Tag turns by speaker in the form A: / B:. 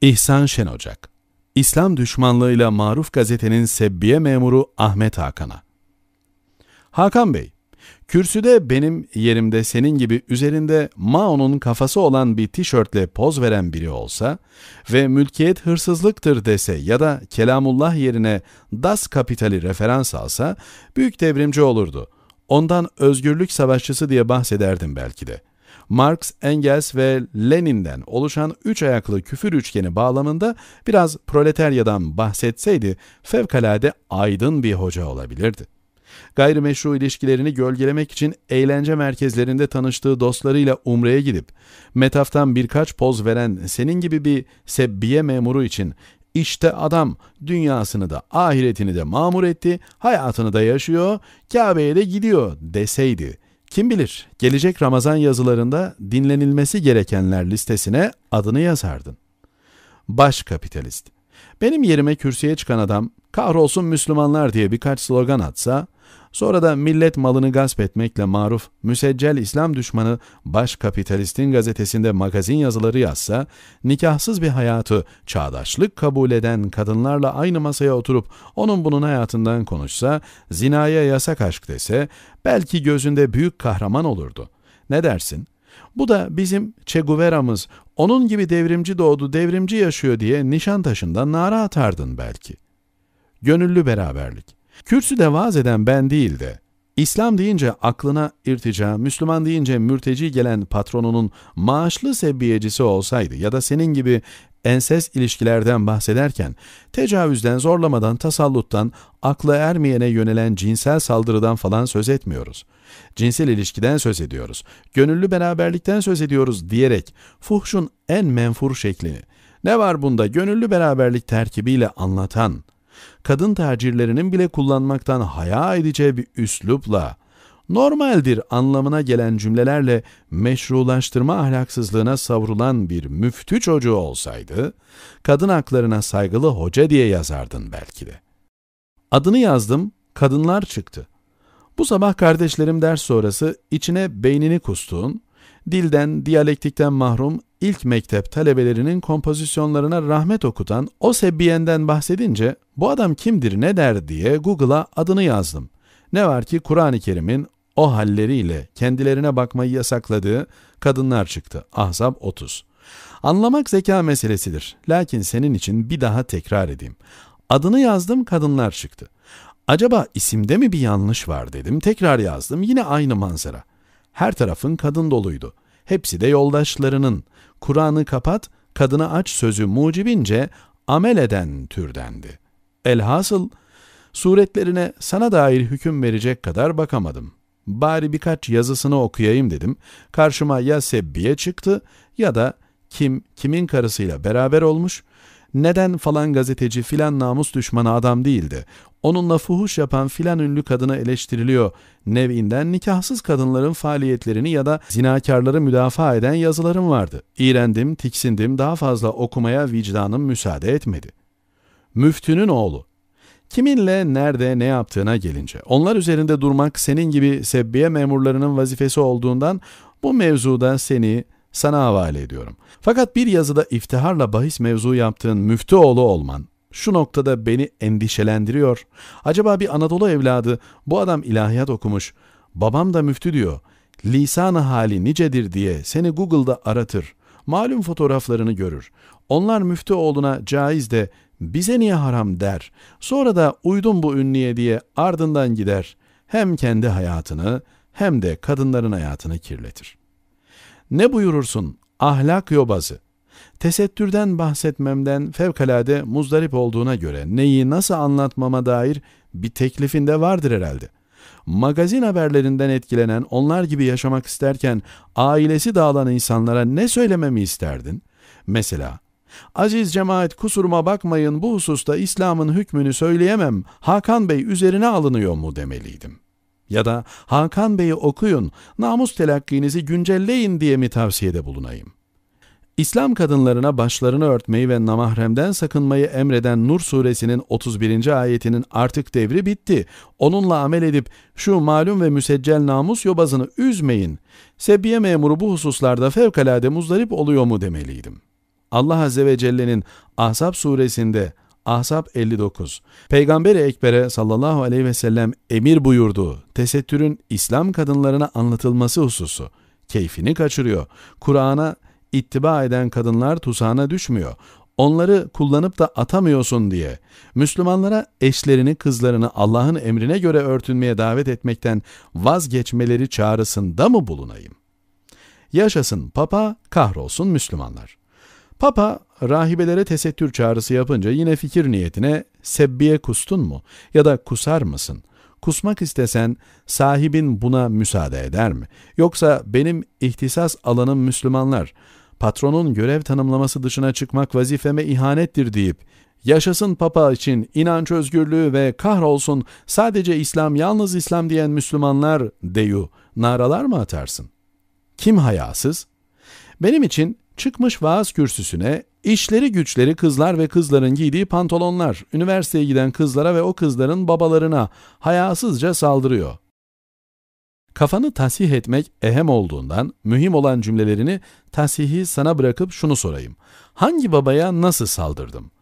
A: İhsan Şen Şenocak, İslam düşmanlığıyla Maruf gazetenin sebbiye memuru Ahmet Hakan'a. Hakan Bey, kürsüde benim yerimde senin gibi üzerinde Mao'nun kafası olan bir tişörtle poz veren biri olsa ve mülkiyet hırsızlıktır dese ya da Kelamullah yerine Das Kapitali referans alsa büyük devrimci olurdu. Ondan özgürlük savaşçısı diye bahsederdim belki de.'' Marx, Engels ve Lenin'den oluşan üç ayaklı küfür üçgeni bağlamında biraz proletaryadan bahsetseydi fevkalade aydın bir hoca olabilirdi. Gayrimeşru ilişkilerini gölgelemek için eğlence merkezlerinde tanıştığı dostlarıyla Umre'ye gidip metaftan birkaç poz veren senin gibi bir sebbiye memuru için işte adam dünyasını da ahiretini de mamur etti, hayatını da yaşıyor, Kabe'ye de gidiyor deseydi kim bilir gelecek Ramazan yazılarında dinlenilmesi gerekenler listesine adını yazardın. Baş kapitalist. Benim yerime kürsüye çıkan adam kahrolsun Müslümanlar diye birkaç slogan atsa Sonra da millet malını gasp etmekle maruf, müseccel İslam düşmanı baş kapitalistin gazetesinde magazin yazıları yazsa, nikahsız bir hayatı çağdaşlık kabul eden kadınlarla aynı masaya oturup onun bunun hayatından konuşsa, zinaya yasak aşk dese, belki gözünde büyük kahraman olurdu. Ne dersin? Bu da bizim Che Guevara'mız onun gibi devrimci doğdu, devrimci yaşıyor diye nişan taşından nara atardın belki. Gönüllü beraberlik. Kürsüde vaaz eden ben değil de, İslam deyince aklına irtica, Müslüman deyince mürteci gelen patronunun maaşlı sevbiyecisi olsaydı ya da senin gibi enses ilişkilerden bahsederken, tecavüzden, zorlamadan, tasalluttan, akla ermeyene yönelen cinsel saldırıdan falan söz etmiyoruz. Cinsel ilişkiden söz ediyoruz, gönüllü beraberlikten söz ediyoruz diyerek fuhşun en menfur şeklini, ne var bunda gönüllü beraberlik terkibiyle anlatan, kadın tacirlerinin bile kullanmaktan haya edeceği bir üslupla, normaldir anlamına gelen cümlelerle meşrulaştırma ahlaksızlığına savrulan bir müftü çocuğu olsaydı, kadın haklarına saygılı hoca diye yazardın belki de. Adını yazdım, kadınlar çıktı. Bu sabah kardeşlerim ders sonrası içine beynini kustuğun, dilden, diyalektikten mahrum ilk mektep talebelerinin kompozisyonlarına rahmet okutan o sebbiyenden bahsedince bu adam kimdir ne der diye Google'a adını yazdım. Ne var ki Kur'an-ı Kerim'in o halleriyle kendilerine bakmayı yasakladığı kadınlar çıktı. Ahzab 30. Anlamak zeka meselesidir. Lakin senin için bir daha tekrar edeyim. Adını yazdım kadınlar çıktı. Acaba isimde mi bir yanlış var dedim. Tekrar yazdım yine aynı manzara. Her tarafın kadın doluydu.'' Hepsi de yoldaşlarının. Kur'an'ı kapat, kadına aç sözü mucibince amel eden türdendi. Elhasıl, suretlerine sana dair hüküm verecek kadar bakamadım. Bari birkaç yazısını okuyayım dedim. Karşıma ya Sebbiye çıktı ya da kim kimin karısıyla beraber olmuş, neden falan gazeteci filan namus düşmanı adam değildi. Onunla fuhuş yapan filan ünlü kadına eleştiriliyor. Nevinden nikahsız kadınların faaliyetlerini ya da zinakarları müdafaa eden yazılarım vardı. İğrendim, tiksindim, daha fazla okumaya vicdanım müsaade etmedi. Müftünün oğlu Kiminle, nerede, ne yaptığına gelince. Onlar üzerinde durmak senin gibi sebbiye memurlarının vazifesi olduğundan bu mevzuda seni sana havale ediyorum. Fakat bir yazıda iftiharla bahis mevzu yaptığın müftü oğlu olman, şu noktada beni endişelendiriyor. Acaba bir Anadolu evladı, bu adam ilahiyat okumuş, babam da müftü diyor, lisanı hali nicedir diye seni Google'da aratır. Malum fotoğraflarını görür. Onlar müftü oğluna caiz de bize niye haram der. Sonra da uydum bu ünlüye diye ardından gider. Hem kendi hayatını hem de kadınların hayatını kirletir.'' Ne buyurursun? Ahlak yobazı. Tesettürden bahsetmemden fevkalade muzdarip olduğuna göre neyi nasıl anlatmama dair bir teklifinde vardır herhalde. Magazin haberlerinden etkilenen onlar gibi yaşamak isterken ailesi dağılan insanlara ne söylememi isterdin? Mesela Aziz cemaat kusuruma bakmayın bu hususta İslam'ın hükmünü söyleyemem. Hakan Bey üzerine alınıyor mu demeliydim.'' Ya da Hakan Bey'i okuyun, namus telakkinizi güncelleyin diye mi tavsiyede bulunayım? İslam kadınlarına başlarını örtmeyi ve namahremden sakınmayı emreden Nur suresinin 31. ayetinin artık devri bitti. Onunla amel edip şu malum ve müseccel namus yobazını üzmeyin. Sebiye memuru bu hususlarda fevkalade muzdarip oluyor mu demeliydim. Allah Azze ve Celle'nin Ahzab suresinde Ahzab 59 Peygamberi Ekber'e sallallahu aleyhi ve sellem emir buyurduğu tesettürün İslam kadınlarına anlatılması hususu keyfini kaçırıyor. Kur'an'a ittiba eden kadınlar tuzağına düşmüyor. Onları kullanıp da atamıyorsun diye Müslümanlara eşlerini kızlarını Allah'ın emrine göre örtünmeye davet etmekten vazgeçmeleri çağrısında mı bulunayım? Yaşasın papa, kahrolsun Müslümanlar. Papa rahibelere tesettür çağrısı yapınca yine fikir niyetine sebbiye kustun mu ya da kusar mısın? Kusmak istesen sahibin buna müsaade eder mi? Yoksa benim ihtisas alanım Müslümanlar, patronun görev tanımlaması dışına çıkmak vazifeme ihanettir deyip yaşasın papa için inanç özgürlüğü ve kahrolsun sadece İslam yalnız İslam diyen Müslümanlar deyu naralar mı atarsın? Kim hayasız? Benim için Çıkmış vaaz kürsüsüne işleri güçleri kızlar ve kızların giydiği pantolonlar, üniversiteye giden kızlara ve o kızların babalarına hayasızca saldırıyor. Kafanı tasih etmek ehem olduğundan mühim olan cümlelerini tasihi sana bırakıp şunu sorayım. Hangi babaya nasıl saldırdım?